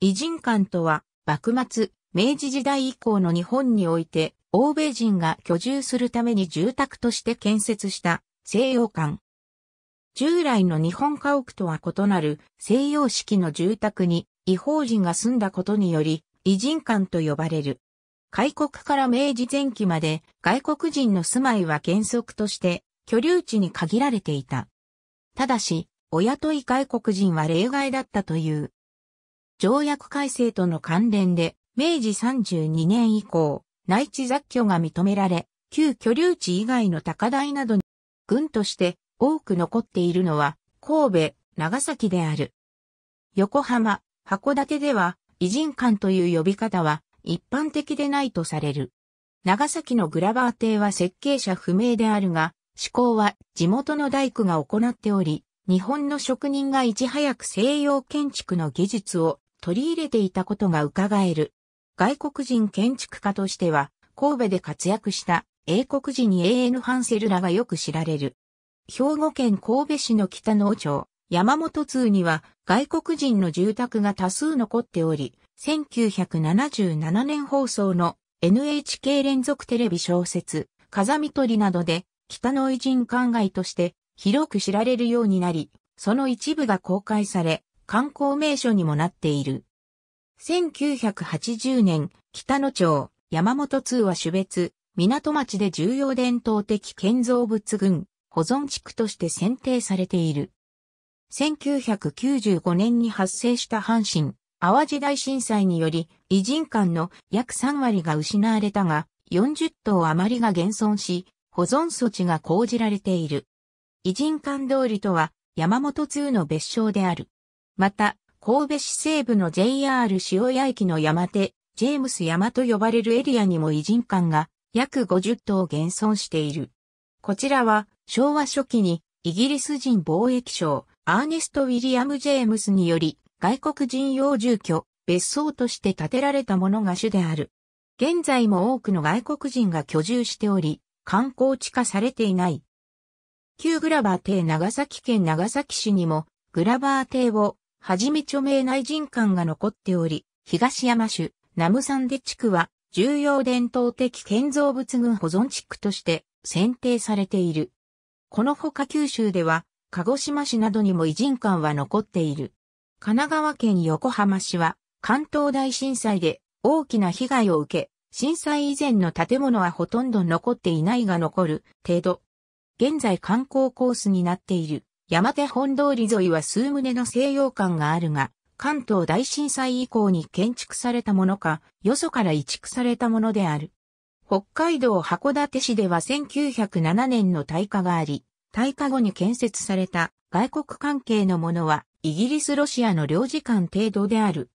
偉人館とは、幕末、明治時代以降の日本において、欧米人が居住するために住宅として建設した西洋館。従来の日本家屋とは異なる西洋式の住宅に違法人が住んだことにより、偉人館と呼ばれる。開国から明治前期まで外国人の住まいは原則として居留地に限られていた。ただし、お雇い外国人は例外だったという。条約改正との関連で、明治32年以降、内地雑居が認められ、旧居留地以外の高台などに、軍として多く残っているのは、神戸、長崎である。横浜、函館では、偉人館という呼び方は一般的でないとされる。長崎のグラバー邸は設計者不明であるが、施工は地元の大工が行っており、日本の職人がいち早く西洋建築の技術を取り入れていたことが伺える。外国人建築家としては、神戸で活躍した英国人に A.N. ハンセルらがよく知られる。兵庫県神戸市の北農町、山本通には外国人の住宅が多数残っており、1977年放送の NHK 連続テレビ小説、風見鳥などで北の偉人灌漑として広く知られるようになり、その一部が公開され、観光名所にもなっている。1980年、北野町、山本通は種別、港町で重要伝統的建造物群、保存地区として選定されている。1995年に発生した阪神、淡路大震災により、偉人館の約3割が失われたが、40棟余りが現存し、保存措置が講じられている。偉人館通りとは、山本通の別称である。また、神戸市西部の JR 塩屋駅の山手、ジェームス山と呼ばれるエリアにも偉人館が約50棟現存している。こちらは昭和初期にイギリス人貿易商アーネスト・ウィリアム・ジェームスにより外国人用住居、別荘として建てられたものが主である。現在も多くの外国人が居住しており、観光地化されていない。旧グラバー邸長崎県長崎市にもグラバー邸をはじめ著名内人館が残っており、東山種、南無山デ地区は、重要伝統的建造物群保存地区として選定されている。このほか九州では、鹿児島市などにも偉人館は残っている。神奈川県横浜市は、関東大震災で大きな被害を受け、震災以前の建物はほとんど残っていないが残る程度。現在観光コースになっている。山手本通り沿いは数棟の西洋館があるが、関東大震災以降に建築されたものか、よそから移築されたものである。北海道函館市では1907年の大火があり、大火後に建設された外国関係のものは、イギリス・ロシアの領事館程度である。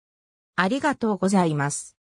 ありがとうございます。